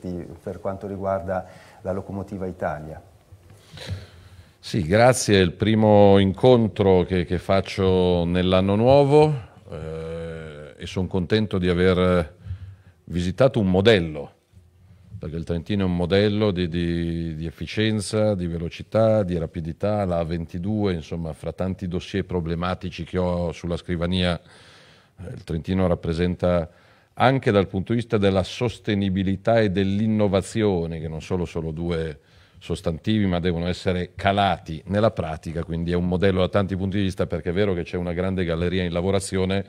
questi per quanto riguarda la locomotiva Italia. Sì, grazie. È il primo incontro che, che faccio nell'anno nuovo eh, e sono contento di aver visitato un modello, perché il Trentino è un modello di, di, di efficienza, di velocità, di rapidità, la A22, insomma, fra tanti dossier problematici che ho sulla scrivania, eh, il Trentino rappresenta anche dal punto di vista della sostenibilità e dell'innovazione, che non sono solo due sostantivi, ma devono essere calati nella pratica, quindi è un modello da tanti punti di vista, perché è vero che c'è una grande galleria in lavorazione,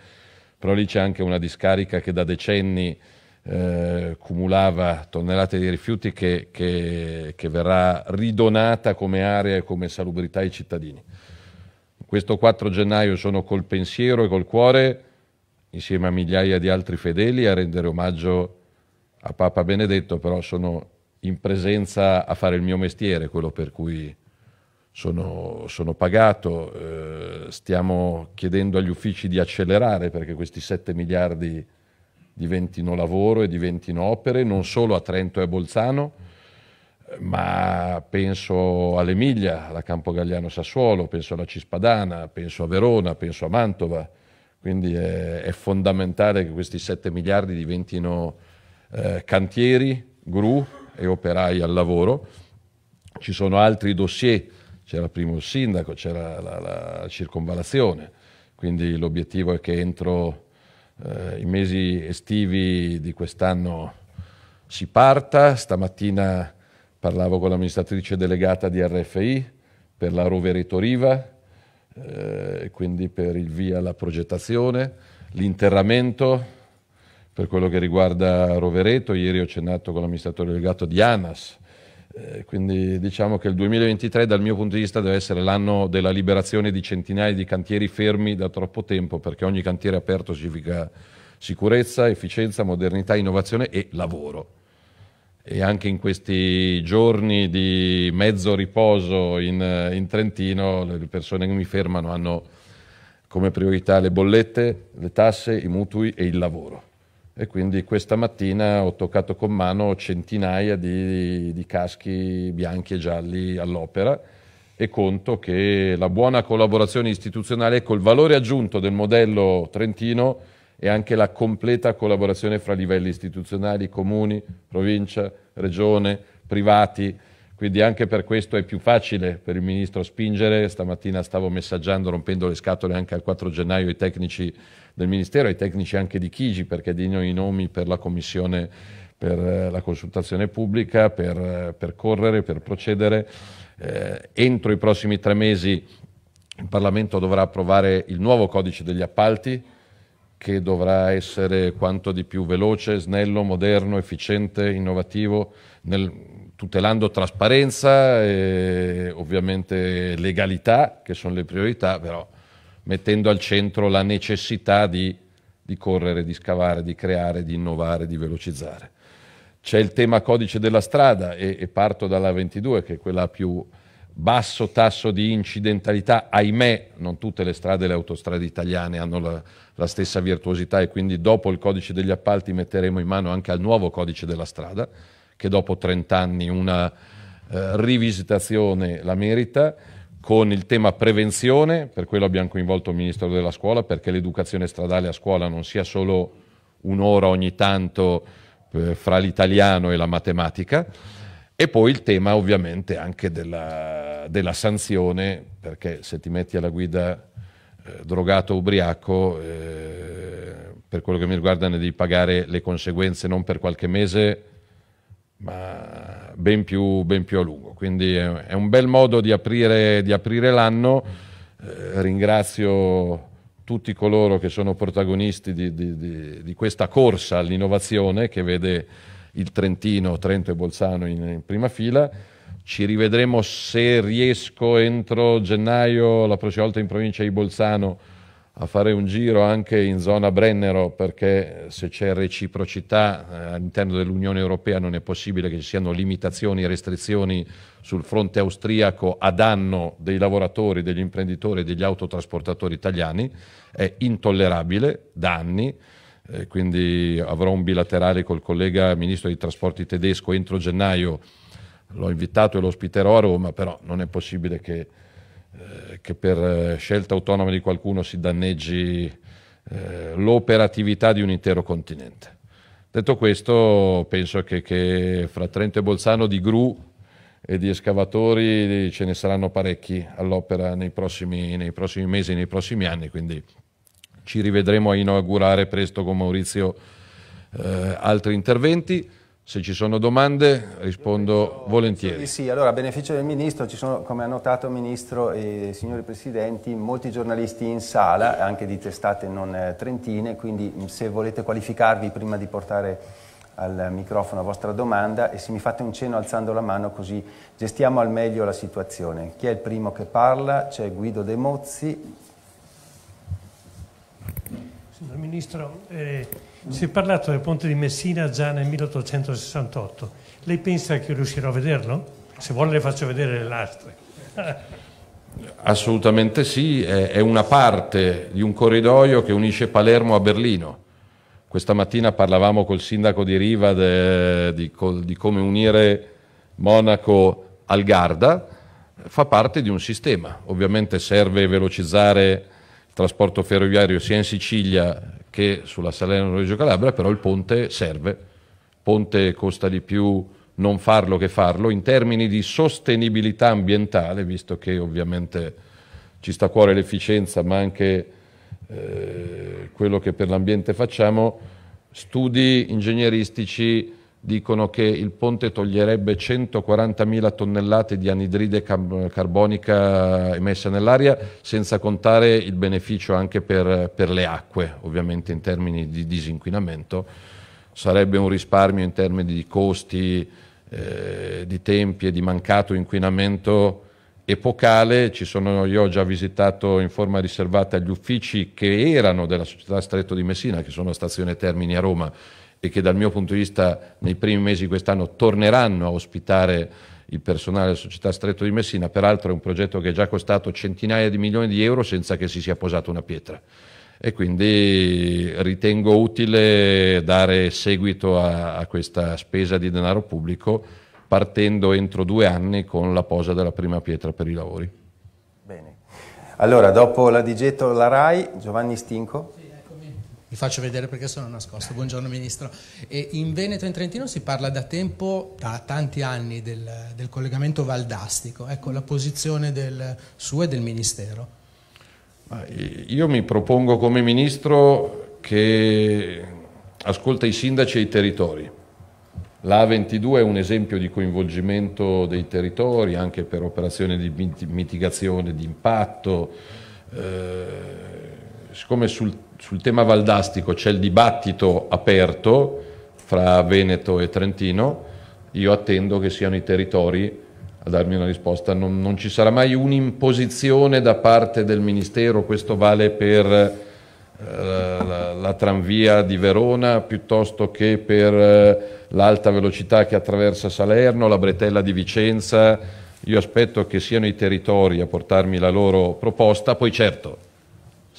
però lì c'è anche una discarica che da decenni eh, cumulava tonnellate di rifiuti che, che, che verrà ridonata come area e come salubrità ai cittadini. Questo 4 gennaio sono col pensiero e col cuore insieme a migliaia di altri fedeli a rendere omaggio a Papa Benedetto, però sono in presenza a fare il mio mestiere, quello per cui sono, sono pagato. Eh, stiamo chiedendo agli uffici di accelerare perché questi 7 miliardi diventino lavoro e diventino opere, non solo a Trento e a Bolzano, ma penso all'Emilia, alla Campogalliano Sassuolo, penso alla Cispadana, penso a Verona, penso a Mantova quindi è, è fondamentale che questi 7 miliardi diventino eh, cantieri, gru e operai al lavoro. Ci sono altri dossier, c'era prima il sindaco, c'era la, la circonvalazione, quindi l'obiettivo è che entro eh, i mesi estivi di quest'anno si parta. Stamattina parlavo con l'amministratrice delegata di RFI per la Rovereto Riva, eh, quindi per il via alla progettazione, l'interramento, per quello che riguarda Rovereto, ieri ho cenato con l'amministratore delegato di ANAS, eh, quindi diciamo che il 2023 dal mio punto di vista deve essere l'anno della liberazione di centinaia di cantieri fermi da troppo tempo, perché ogni cantiere aperto significa sicurezza, efficienza, modernità, innovazione e lavoro e anche in questi giorni di mezzo riposo in, in Trentino le persone che mi fermano hanno come priorità le bollette, le tasse, i mutui e il lavoro. E quindi questa mattina ho toccato con mano centinaia di, di caschi bianchi e gialli all'opera e conto che la buona collaborazione istituzionale col valore aggiunto del modello trentino e anche la completa collaborazione fra livelli istituzionali, comuni, provincia, regione, privati. Quindi anche per questo è più facile per il Ministro spingere. Stamattina stavo messaggiando, rompendo le scatole anche al 4 gennaio, i tecnici del Ministero, i tecnici anche di Chigi, perché dino i nomi per la Commissione, per eh, la consultazione pubblica, per, eh, per correre, per procedere. Eh, entro i prossimi tre mesi il Parlamento dovrà approvare il nuovo codice degli appalti, che dovrà essere quanto di più veloce, snello, moderno, efficiente, innovativo, nel, tutelando trasparenza e ovviamente legalità, che sono le priorità, però mettendo al centro la necessità di, di correre, di scavare, di creare, di innovare, di velocizzare. C'è il tema codice della strada e, e parto dalla 22, che è quella più basso tasso di incidentalità, ahimè non tutte le strade e le autostrade italiane hanno la, la, stessa virtuosità e quindi dopo il codice degli appalti metteremo in mano anche al nuovo codice della strada, che dopo 30 anni una eh, rivisitazione la merita, con il tema prevenzione, per quello abbiamo coinvolto il Ministro della Scuola, perché l'educazione stradale a scuola non sia solo un'ora ogni tanto eh, fra l'italiano e la matematica, e poi il tema ovviamente anche della, della sanzione, perché se ti metti alla guida eh, drogato ubriaco, eh, per quello che mi riguarda ne devi pagare le conseguenze non per qualche mese, ma ben più, ben più a lungo. Quindi è, è, un bel modo di aprire, di aprire l'anno. Eh, ringrazio tutti coloro che sono protagonisti di, di, di questa corsa all'innovazione che vede il Trentino, Trento e Bolzano in, in prima fila. Ci rivedremo se riesco entro gennaio, la prossima volta in provincia di Bolzano, a fare un giro anche in zona Brennero, perché se c'è reciprocità eh, all'interno dell'Unione Europea non è possibile che ci siano limitazioni e restrizioni sul fronte austriaco a danno dei lavoratori, degli imprenditori e degli autotrasportatori italiani. È intollerabile da anni eh, quindi avrò un bilaterale col collega ministro dei trasporti tedesco entro gennaio, l'ho invitato e lo ospiterò a Roma, però non è possibile che, eh, che per eh, scelta autonoma di qualcuno si danneggi eh, l'operatività di un intero continente. Detto questo, penso che, che fra Trento e Bolzano di gru e di escavatori eh, ce ne saranno parecchi all'opera nei prossimi, nei prossimi mesi, nei prossimi anni, quindi ci rivedremo a inaugurare presto con Maurizio eh, altri interventi. Se ci sono domande rispondo volentieri. Sì, allora a beneficio del Ministro ci sono, come ha notato il Ministro e signori Presidenti, molti giornalisti in sala, anche di testate non eh, trentine, quindi mm, se volete qualificarvi prima di portare al microfono la vostra domanda e se mi fate un cenno alzando la mano così gestiamo al meglio la situazione. Chi è il primo che parla? C'è Guido De Mozzi, Signor Ministro, eh, si è parlato del ponte di Messina già nel 1868. Lei pensa che riuscirò a vederlo? Se vuole le faccio vedere le lastre. Assolutamente sì, è una parte di un corridoio che unisce Palermo a Berlino. Questa mattina parlavamo col sindaco di Riva de, di, di come unire Monaco al Garda, fa parte di un sistema. Ovviamente serve velocizzare trasporto ferroviario sia in Sicilia che sulla Salerno-Reggio Calabria, però il ponte serve, ponte costa di più non farlo che farlo, in termini di sostenibilità ambientale, visto che ovviamente ci sta a cuore l'efficienza, ma anche eh, quello che per l'ambiente facciamo, studi ingegneristici dicono che il ponte toglierebbe 140.000 tonnellate di anidride carbonica emessa nell'aria, senza contare il beneficio anche per, per le acque, ovviamente in termini di disinquinamento. Sarebbe un risparmio in termini di costi, eh, di tempi e di mancato inquinamento epocale. Sono, io ho già visitato in forma riservata gli uffici che erano della società Stretto di Messina, che sono stazione Termini a Roma, e che dal mio punto di vista nei primi mesi di quest'anno torneranno a ospitare il personale della società Stretto di Messina, peraltro è un progetto che è già costato centinaia di milioni di euro senza che si sia posata una pietra e quindi ritengo utile dare seguito a, a questa spesa di denaro pubblico partendo entro due anni con la posa della prima pietra per i lavori. Bene. Allora, dopo la Digetto, la RAI, Giovanni Stinco vi faccio vedere perché sono nascosto. Buongiorno Ministro. E in Veneto e in Trentino si parla da tempo, da tanti anni, del, del collegamento valdastico. Ecco la posizione del suo e del Ministero. Eh, io mi propongo come Ministro che ascolta i sindaci e i territori. La A22 è un esempio di coinvolgimento dei territori anche per operazioni di mitigazione di impatto. Eh, siccome sul sul tema valdastico c'è il dibattito aperto fra Veneto e Trentino, io attendo che siano i territori a darmi una risposta. Non, non, ci sarà mai un'imposizione da parte del Ministero, questo vale per eh, la, la, tranvia di Verona piuttosto che per eh, l'alta velocità che attraversa Salerno, la bretella di Vicenza. Io aspetto che siano i territori a portarmi la loro proposta, poi certo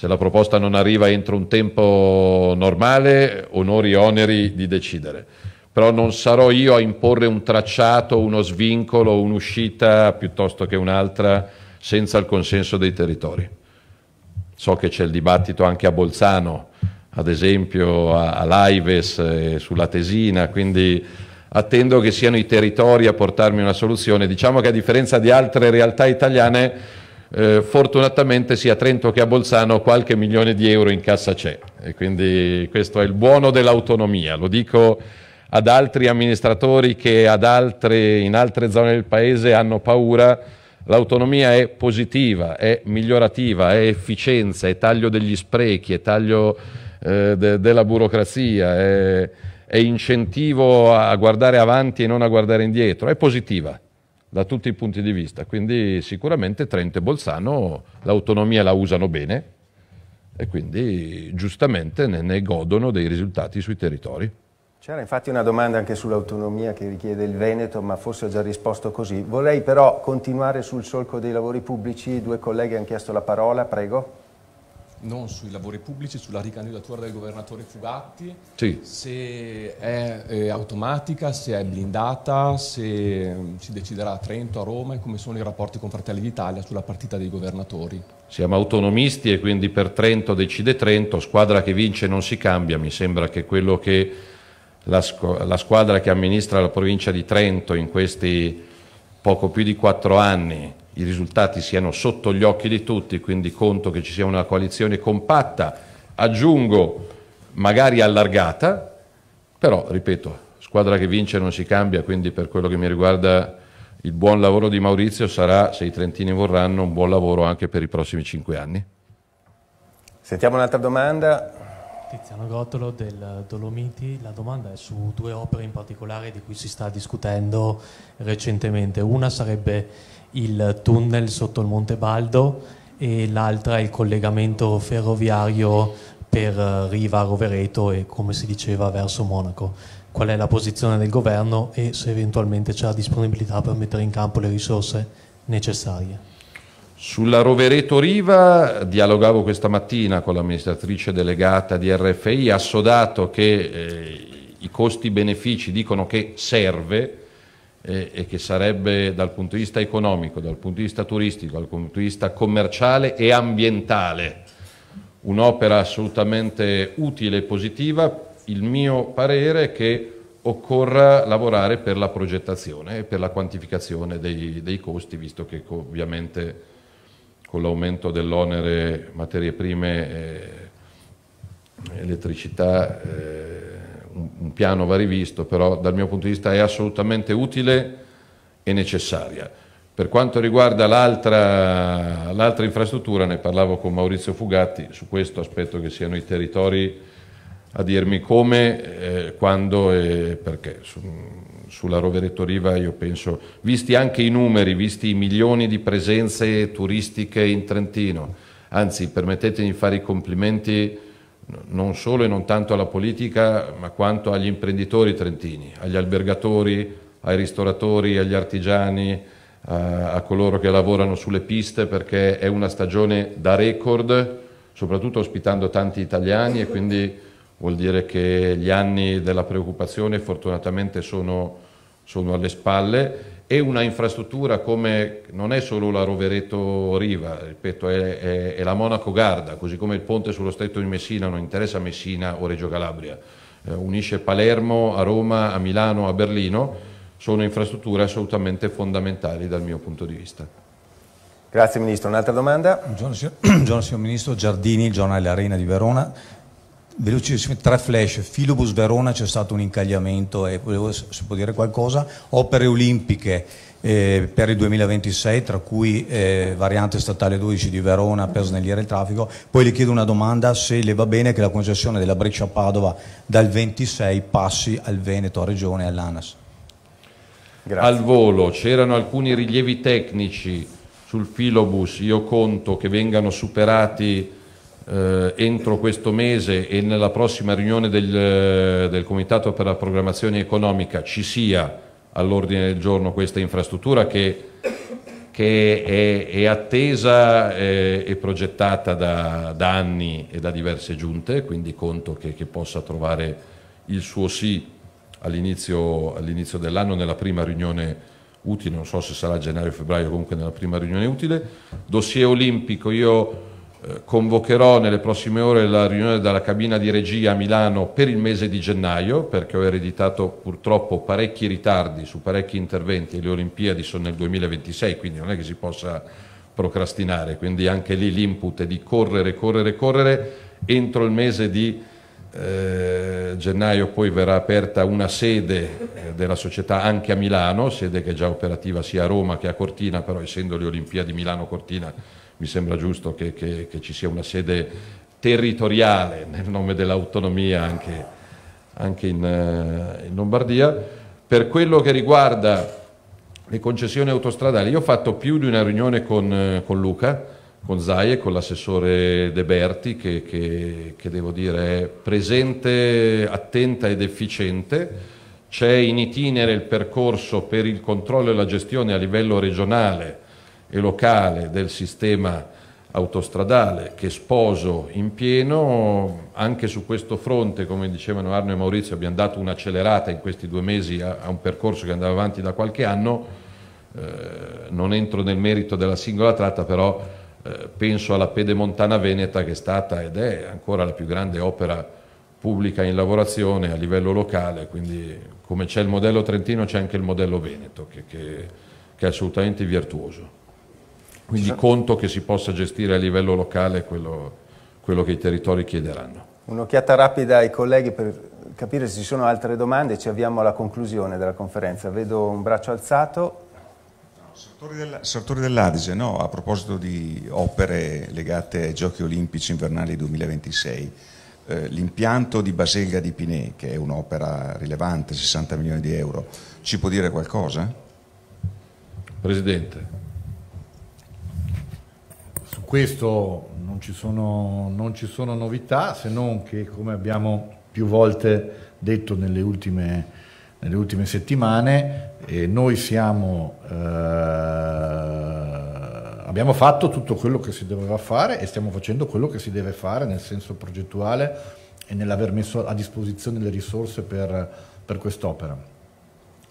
se la proposta non arriva entro un tempo normale, onori e oneri di decidere. Però non sarò io a imporre un tracciato, uno svincolo, un'uscita piuttosto che un'altra senza il consenso dei territori. So che c'è il dibattito anche a Bolzano, ad esempio a, Laives eh, sulla Tesina, quindi attendo che siano i territori a portarmi una soluzione. Diciamo che a differenza di altre realtà italiane eh, fortunatamente sia a Trento che a Bolzano qualche milione di euro in cassa c'è. E quindi questo è il buono dell'autonomia. Lo dico ad altri amministratori che altre, in altre zone del paese hanno paura. L'autonomia è positiva, è migliorativa, è efficienza, è taglio degli sprechi, è taglio eh, de, della burocrazia, è, è incentivo a guardare avanti e non a guardare indietro, è positiva da tutti i punti di vista. Quindi sicuramente Trento e Bolzano l'autonomia la usano bene e quindi giustamente ne, ne godono dei risultati sui territori. C'era infatti una domanda anche sull'autonomia che richiede il Veneto, ma forse ho già risposto così. Vorrei però continuare sul solco dei lavori pubblici, due colleghi hanno chiesto la parola, prego non sui lavori pubblici, sulla ricandidatura del governatore Fugatti, sì. se è, è, eh, automatica, se è blindata, se mm, si deciderà a Trento, a Roma e come sono i rapporti con Fratelli d'Italia sulla partita dei governatori. Siamo autonomisti e quindi per Trento decide Trento, squadra che vince non si cambia, mi sembra che quello che la, la squadra che amministra la provincia di Trento in questi poco più di quattro anni i risultati siano sotto gli occhi di tutti, quindi conto che ci sia una coalizione compatta, aggiungo magari allargata, però ripeto, squadra che vince non si cambia, quindi per quello che mi riguarda il buon lavoro di Maurizio sarà, se i trentini vorranno, un buon lavoro anche per i prossimi cinque anni. Sentiamo un'altra domanda. Tiziano Grottolo del Dolomiti, la domanda è su due opere in particolare di cui si sta discutendo recentemente. Una sarebbe il tunnel sotto il Monte Baldo e l'altra è il collegamento ferroviario per Riva Rovereto e come si diceva verso Monaco. Qual è la posizione del governo e se eventualmente c'è la disponibilità per mettere in campo le risorse necessarie? Sulla Rovereto Riva dialogavo questa mattina con l'amministratrice delegata di RFI, ha sodato che eh, i costi-benefici dicono che serve eh, e che sarebbe dal punto di vista economico, dal punto di vista turistico, dal punto di vista commerciale e ambientale un'opera assolutamente utile e positiva. Il mio parere è che occorra lavorare per la progettazione e per la quantificazione dei, dei costi, visto che ovviamente con l'aumento dell'onere materie prime, eh, elettricità, eh, un, un piano va rivisto, però dal mio punto di vista è assolutamente utile e necessaria. Per quanto riguarda l'altra infrastruttura, ne parlavo con Maurizio Fugatti, su questo aspetto che siano i territori a dirmi come, eh, quando e perché. Su, sulla Rovereto Riva io penso, visti anche i numeri, visti i milioni di presenze turistiche in Trentino, anzi permettetemi di fare i complimenti non solo e non tanto alla politica ma quanto agli imprenditori trentini, agli albergatori, ai ristoratori, agli artigiani, a, a coloro che lavorano sulle piste perché è una stagione da record, soprattutto ospitando tanti italiani e quindi vuol dire che gli anni della preoccupazione fortunatamente sono, sono alle spalle e una infrastruttura come non è solo la Rovereto Riva, ripeto, è, è, è la Monaco Garda, così come il ponte sullo stretto di Messina non interessa Messina o Reggio Calabria, eh, unisce Palermo a Roma, a Milano, a Berlino, sono infrastrutture assolutamente fondamentali dal mio punto di vista. Grazie Ministro, un'altra domanda? Buongiorno signor, Buongiorno, signor Ministro, Giardini, giornale Arena di Verona velocissimo, tre flash, Filobus Verona c'è stato un incagliamento e volevo, se può dire qualcosa, opere olimpiche eh, per il 2026 tra cui eh, variante statale 12 di Verona per snellire il traffico, poi le chiedo una domanda se le va bene che la concessione della Breccia Padova dal 26 passi al Veneto, a Regione e all'ANAS. Al volo c'erano alcuni rilievi tecnici sul Filobus, io conto che vengano superati eh, entro questo mese e nella prossima riunione del, eh, del Comitato per la Programmazione Economica ci sia all'ordine del giorno questa infrastruttura che che è, è attesa eh, e progettata da, da, anni e da diverse giunte, quindi conto che, che possa trovare il suo sì all'inizio, all dell'anno nella prima riunione utile, non so se sarà gennaio o febbraio, comunque nella prima riunione utile. Dossier olimpico, io eh, convocherò nelle prossime ore la riunione dalla cabina di regia a Milano per il mese di gennaio perché ho ereditato purtroppo parecchi ritardi su parecchi interventi, le Olimpiadi sono nel 2026 quindi non è che si possa procrastinare, quindi anche lì l'input è di correre, correre, correre, entro il mese di eh, gennaio poi verrà aperta una sede eh, della società anche a Milano, sede che è già operativa sia a Roma che a Cortina, però essendo le Olimpiadi Milano-Cortina mi sembra giusto che, che, che ci sia una sede territoriale nel nome dell'autonomia anche, anche in, eh, in Lombardia. Per quello che riguarda le concessioni autostradali, io ho fatto più di una riunione con, eh, con Luca, con Zaie, con l'assessore De Berti, che, che, che, devo dire è presente, attenta ed efficiente. C'è in itinere il percorso per il controllo e la gestione a livello regionale e locale del sistema autostradale che sposo in pieno, anche su questo fronte, come dicevano Arno e Maurizio, abbiamo dato un'accelerata in questi due mesi a, a, un percorso che andava avanti da qualche anno, eh, non entro nel merito della singola tratta, però eh, penso alla Pedemontana Veneta che è stata ed è ancora la più grande opera pubblica in lavorazione a livello locale, quindi come c'è il modello trentino c'è anche il modello veneto che, che, che è assolutamente virtuoso. Quindi sono... conto che si possa gestire a livello locale quello, quello che i territori chiederanno. Un'occhiata rapida ai colleghi per capire se ci sono altre domande, ci avviamo alla conclusione della conferenza. Vedo un braccio alzato. Sartori dell'Adige, no? a proposito di opere legate ai Giochi Olimpici Invernali 2026, eh, l'impianto di Baselga di Pinè, che è un'opera rilevante, 60 milioni di euro, ci può dire qualcosa? Presidente questo non ci, sono, non ci sono novità se non che come abbiamo più volte detto nelle ultime, nelle ultime settimane eh, noi siamo, eh, abbiamo fatto tutto quello che si doveva fare e stiamo facendo quello che si deve fare nel senso progettuale e nell'aver messo a disposizione le risorse per, per quest'opera.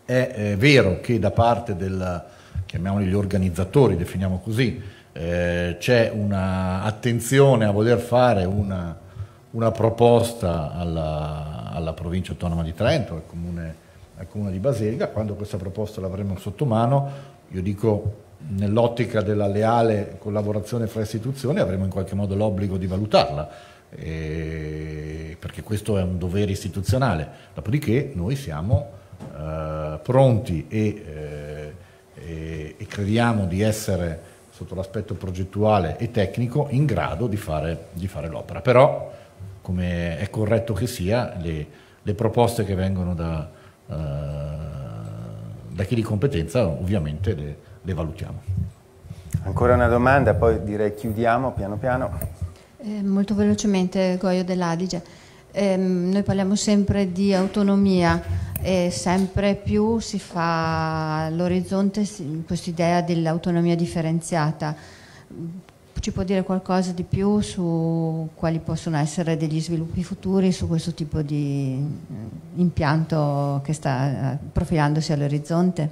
È, è vero che da parte del, chiamiamoli gli organizzatori, definiamo così, eh, c'è un'attenzione a voler fare una, una proposta alla, alla, provincia autonoma di Trento, al comune, al comune di Baselga, quando questa proposta l'avremo sotto mano, io dico nell'ottica della leale collaborazione fra istituzioni avremo in qualche modo l'obbligo di valutarla, eh, perché questo è un dovere istituzionale. Dopodiché noi siamo eh, pronti e, eh, e, e crediamo di essere sotto l'aspetto progettuale e tecnico in grado di fare, di fare l'opera. Però, come è corretto che sia, le, le proposte che vengono da, eh, da, chi di competenza ovviamente le, le valutiamo. Ancora una domanda, poi direi chiudiamo piano piano. Eh, molto velocemente, Goio dell'Adige. Eh, noi parliamo sempre di autonomia e sempre più si fa all'orizzonte questa idea dell'autonomia differenziata. Ci può dire qualcosa di più su quali possono essere degli sviluppi futuri su questo tipo di eh, impianto che sta eh, profilandosi all'orizzonte?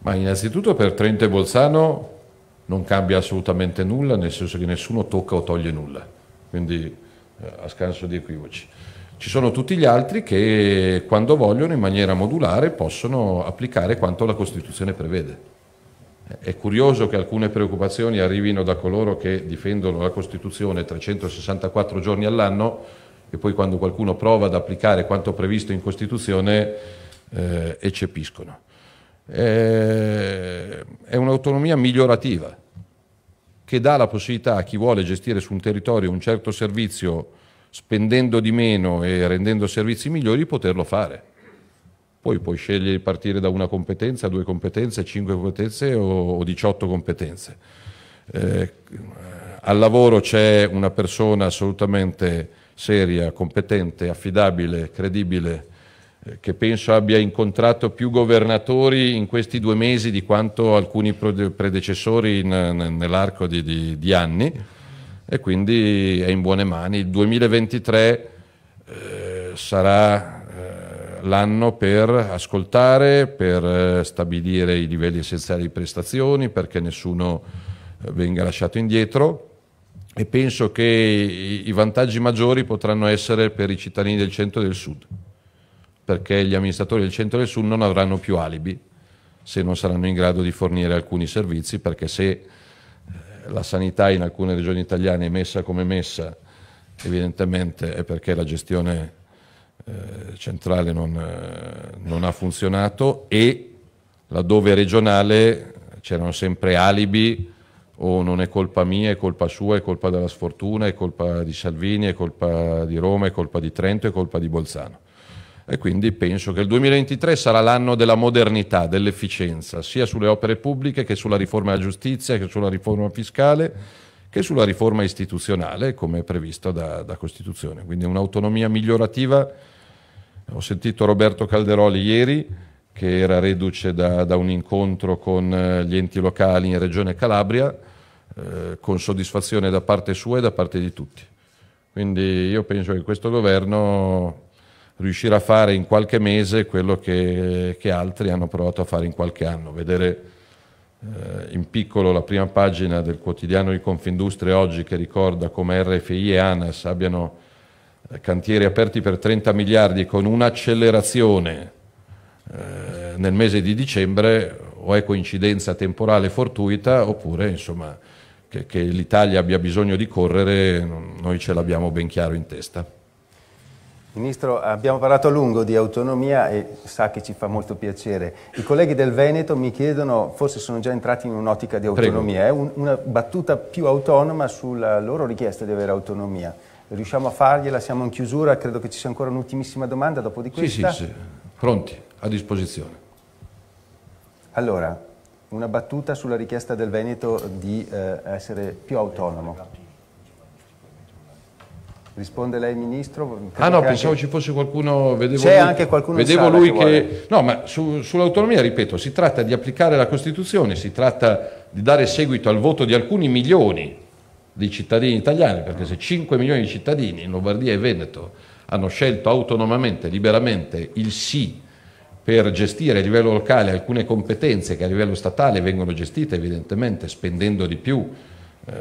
Ma innanzitutto per Trento e Bolzano non cambia assolutamente nulla, nel senso che nessuno tocca o toglie nulla, quindi eh, a scanso di equivoci. Ci sono tutti gli altri che quando vogliono in maniera modulare possono applicare quanto la Costituzione prevede. È curioso che alcune preoccupazioni arrivino da coloro che difendono la Costituzione 364 giorni all'anno e poi quando qualcuno prova ad applicare quanto previsto in Costituzione eh, eccepiscono. Eh, è un'autonomia migliorativa che dà la possibilità a chi vuole gestire su un territorio un certo servizio spendendo di meno e rendendo servizi migliori, poterlo fare. Poi puoi scegliere di partire da una competenza, due competenze, cinque competenze o, o 18 competenze. Eh, al lavoro c'è una persona assolutamente seria, competente, affidabile, credibile, eh, che penso abbia incontrato più governatori in questi due mesi di quanto alcuni predecessori nell'arco di, di, di anni e quindi è in buone mani. Il 2023 eh, sarà eh, l'anno per ascoltare, per eh, stabilire i livelli essenziali di prestazioni, perché nessuno eh, venga lasciato indietro e penso che i vantaggi maggiori potranno essere per i cittadini del centro e del sud, perché gli amministratori del centro e del sud non avranno più alibi se non saranno in grado di fornire alcuni servizi, perché se la sanità in alcune regioni italiane è messa come messa, evidentemente è perché la gestione eh, centrale non, eh, non, ha funzionato e laddove regionale c'erano sempre alibi o oh, non è colpa mia, è colpa sua, è colpa della sfortuna, è colpa di Salvini, è colpa di Roma, è colpa di Trento, è colpa di Bolzano e quindi penso che il 2023 sarà l'anno della modernità, dell'efficienza, sia sulle opere pubbliche che sulla riforma della giustizia, che sulla riforma fiscale, che sulla riforma istituzionale, come previsto da, da Costituzione. Quindi un'autonomia migliorativa. Ho sentito Roberto Calderoli ieri, che era reduce da, da un incontro con eh, gli enti locali in Regione Calabria, eh, con soddisfazione da parte sua e da parte di tutti. Quindi io penso che questo governo riuscire a fare in qualche mese quello che, che altri hanno provato a fare in qualche anno, vedere eh, in piccolo la prima pagina del quotidiano di Confindustria oggi che ricorda come RFI e ANAS abbiano eh, cantieri aperti per 30 miliardi con un'accelerazione eh, nel mese di dicembre o è coincidenza temporale fortuita oppure insomma che, che l'Italia abbia bisogno di correre noi ce l'abbiamo ben chiaro in testa. Ministro, abbiamo parlato a lungo di autonomia e sa che ci fa molto piacere. I colleghi del Veneto mi chiedono, forse sono già entrati in un'ottica di autonomia, eh? Un, una battuta più autonoma sulla loro richiesta di avere autonomia. Riusciamo a fargliela? Siamo in chiusura, credo che ci sia ancora un'ultimissima domanda dopo di questa. Sì, sì, sì, pronti, a disposizione. Allora, una battuta sulla richiesta del Veneto di eh, essere più autonomo. Risponde lei Ministro? Ah no, pensavo anche... ci fosse qualcuno, vedevo C'è lui, anche qualcuno vedevo lui che... che... No, ma su, sull'autonomia, ripeto, si tratta di applicare la Costituzione, si tratta di dare seguito al voto di alcuni milioni di cittadini italiani, perché se 5 milioni di cittadini in Lombardia e Veneto hanno scelto autonomamente, liberamente il sì per gestire a livello locale alcune competenze che a livello statale vengono gestite evidentemente spendendo di più, eh,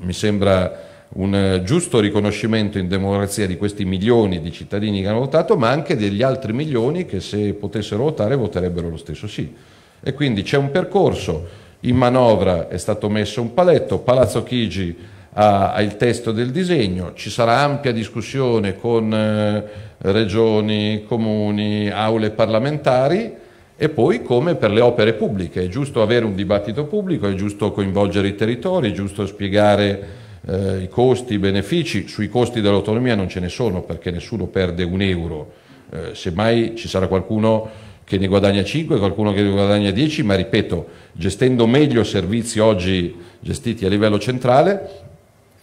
mi sembra un eh, giusto riconoscimento in democrazia di questi milioni di cittadini che hanno votato, ma anche degli altri milioni che se potessero votare voterebbero lo stesso sì. E quindi c'è un percorso, in manovra è stato messo un paletto, Palazzo Chigi ha, ha il testo del disegno, ci sarà ampia discussione con eh, regioni, comuni, aule parlamentari e poi come per le opere pubbliche, è giusto avere un dibattito pubblico, è giusto coinvolgere i territori, è giusto spiegare eh, i costi, i benefici, sui costi dell'autonomia non ce ne sono perché nessuno perde un euro, eh, semmai ci sarà qualcuno che ne guadagna 5, qualcuno che ne guadagna 10, ma ripeto, gestendo meglio servizi oggi gestiti a livello centrale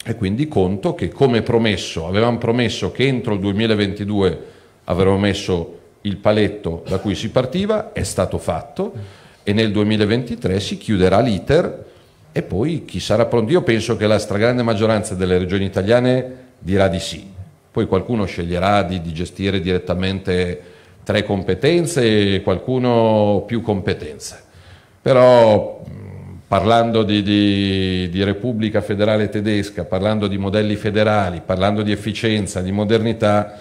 e quindi conto che come promesso, avevamo promesso che entro il 2022 avremmo messo il paletto da cui si partiva, è stato fatto e nel 2023 si chiuderà l'iter e poi chi sarà pronto. Io penso che la stragrande maggioranza delle regioni italiane dirà di sì, poi qualcuno sceglierà di, di gestire direttamente tre competenze e qualcuno più competenze. Però parlando di, di, di, Repubblica Federale Tedesca, parlando di modelli federali, parlando di efficienza, di modernità,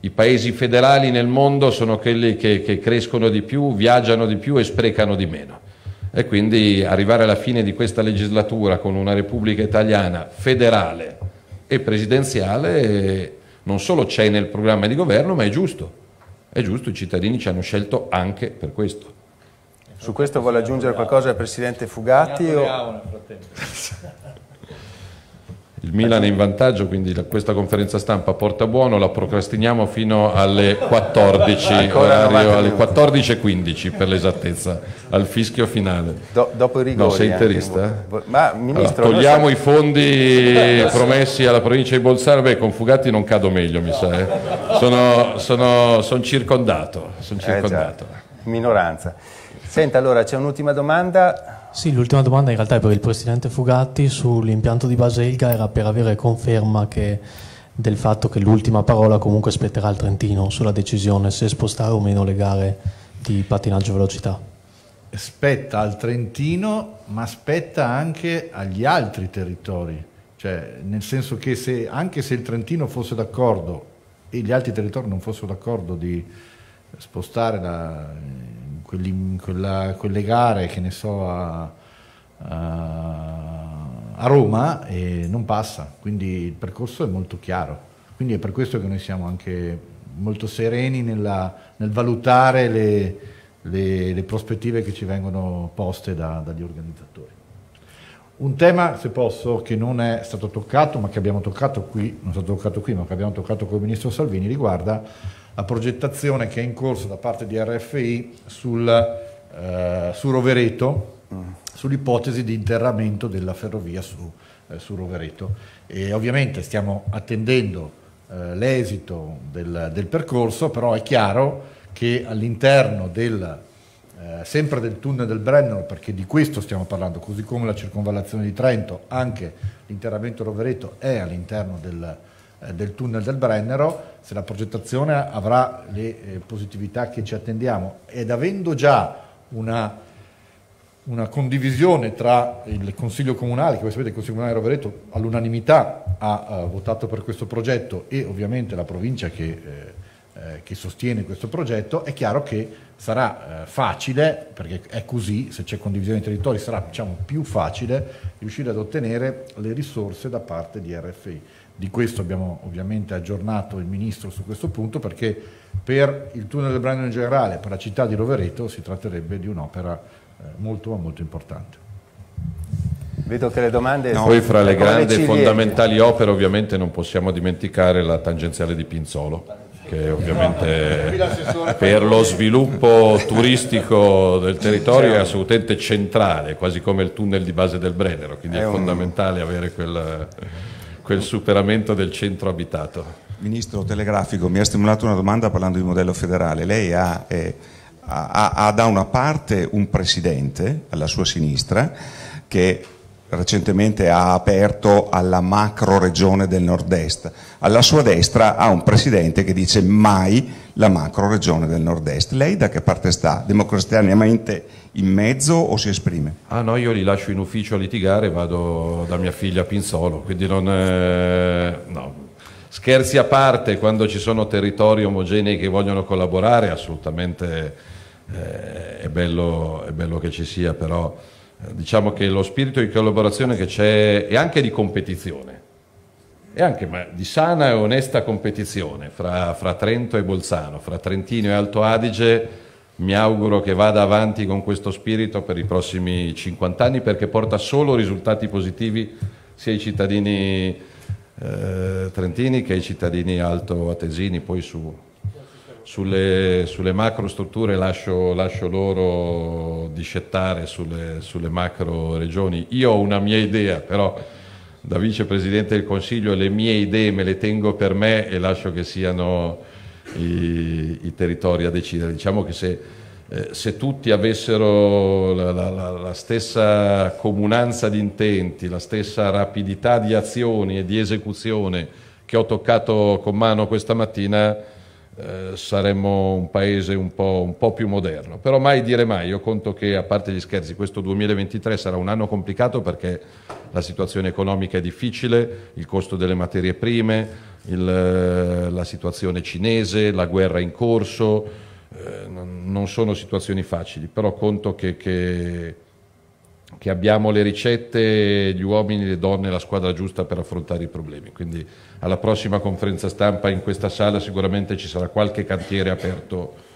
i paesi federali nel mondo sono quelli che, che crescono di più, viaggiano di più e sprecano di meno e quindi arrivare alla fine di questa legislatura con una Repubblica italiana federale e presidenziale non solo c'è nel programma di governo, ma è giusto. È giusto, i cittadini ci hanno scelto anche per questo. Su questo vuole aggiungere qualcosa il Presidente Fugatti? O... Il Milan è in vantaggio, quindi la, questa conferenza stampa porta buono, la procrastiniamo fino alle 14, orario, alle 14.15 per l'esattezza, al fischio finale. Do, dopo i rigori. Non sei interista? Ma, ministro, allora, togliamo so... i fondi promessi alla provincia di Bolzano, beh, con Fugati non cado meglio, mi sa. Eh. Sono, sono, sono, circondato, sono circondato. Eh, già, minoranza. Senta, allora c'è un'ultima domanda. Sì, l'ultima domanda in realtà è per il Presidente Fugatti sull'impianto di Baselga, era per avere conferma che, del fatto che l'ultima parola comunque spetterà al Trentino sulla decisione se spostare o meno le gare di pattinaggio velocità. Spetta al Trentino, ma spetta anche agli altri territori, cioè, nel senso che se, anche se il Trentino fosse d'accordo e gli altri territori non fossero d'accordo di spostare la, quelli, quella, quelle gare, che ne so, a, a, a Roma e non passa, quindi il percorso è molto chiaro. Quindi è per questo che noi siamo anche molto sereni nella, nel valutare le, le, le, prospettive che ci vengono poste da, dagli organizzatori. Un tema, se posso, che non è stato toccato, ma che abbiamo toccato qui, non è stato toccato qui, ma che abbiamo toccato con il ministro Salvini, riguarda la progettazione che è in corso da parte di RFI sul, eh, su Rovereto, mm. sull'ipotesi di interramento della ferrovia su, eh, su Rovereto. E ovviamente stiamo attendendo eh, l'esito del, del, percorso, però è chiaro che all'interno del, eh, sempre del tunnel del Brennero, perché di questo stiamo parlando, così come la circonvallazione di Trento, anche l'interramento Rovereto è all'interno del eh, del tunnel del Brennero, se la progettazione avrà le eh, positività che ci attendiamo ed avendo già una, una condivisione tra il Consiglio Comunale, che voi sapete il Consiglio Comunale Rovereto all'unanimità ha uh, votato per questo progetto e ovviamente la provincia che, eh, che sostiene questo progetto, è chiaro che sarà eh, facile, perché è così, se c'è condivisione dei territori sarà diciamo, più facile riuscire ad ottenere le risorse da parte di RFI. Di questo abbiamo ovviamente aggiornato il Ministro su questo punto perché per il tunnel del Brennero in generale, per la città di Rovereto, si tratterebbe di un'opera eh, molto molto importante. Vedo che le domande no, Poi fra le grandi e fondamentali opere ovviamente non possiamo dimenticare la tangenziale di Pinzolo che ovviamente per lo sviluppo turistico del territorio è assolutamente centrale, quasi come il tunnel di base del Brennero, quindi è, è fondamentale un... avere quel quel superamento del centro abitato. Ministro Telegrafico, mi ha stimolato una domanda parlando di modello federale. Lei ha, eh, ha, ha da una parte un presidente alla sua sinistra che recentemente ha aperto alla macro regione del nord-est. Alla sua destra ha un presidente che dice mai la macro regione del nord-est. Lei da che parte sta? Democristianamente in mezzo o si esprime? Ah no, io li lascio in ufficio a litigare, vado da mia figlia a Pinzolo, quindi non... Eh, no. Scherzi a parte, quando ci sono territori omogenei che vogliono collaborare, assolutamente eh, è, bello, è, bello, che ci sia, però eh, diciamo che lo spirito di collaborazione che c'è e anche di competizione, e anche di sana e onesta competizione fra, fra Trento e Bolzano, fra Trentino e Alto Adige, mi auguro che vada avanti con questo spirito per i prossimi 50 anni perché porta solo risultati positivi sia ai cittadini eh, trentini che ai cittadini alto-atesini. Poi su, sulle, sulle strutture lascio, lascio, loro discettare sulle, sulle macro regioni. Io ho una mia idea, però da vicepresidente del Consiglio le mie idee me le tengo per me e lascio che siano i, i territori a decidere. Diciamo che se, eh, se tutti avessero la, la, la, stessa comunanza di intenti, la stessa rapidità di azioni e di esecuzione che ho toccato con mano questa mattina, eh, saremmo un paese un po', un po' più moderno. Però mai dire mai, io conto che a parte gli scherzi, questo 2023 sarà un anno complicato perché la situazione economica è difficile, il costo delle materie prime, il, eh, la situazione cinese, la guerra in corso, eh, non sono situazioni facili, però conto che, che, che, abbiamo le ricette, gli uomini, le donne, la squadra giusta per affrontare i problemi. Quindi alla prossima conferenza stampa in questa sala sicuramente ci sarà qualche cantiere aperto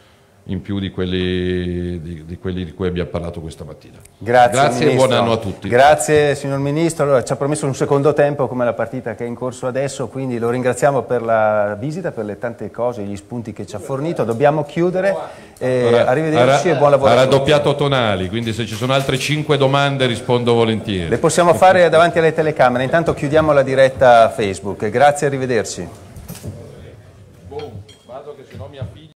in più di quelli di, di quelli di, cui abbiamo parlato questa mattina. Grazie, Grazie e buon anno a tutti. Grazie signor Ministro, allora, ci ha promesso un secondo tempo come la partita che è in corso adesso, quindi lo ringraziamo per la visita, per le tante cose, gli spunti che ci ha fornito, dobbiamo chiudere, eh, arrivederci e buon lavoro. Ha raddoppiato Tonali, quindi se ci sono altre 5 domande rispondo volentieri. Le possiamo fare davanti alle telecamere, intanto chiudiamo la diretta Facebook. Grazie, arrivederci. Boom, vado che se no mi affino.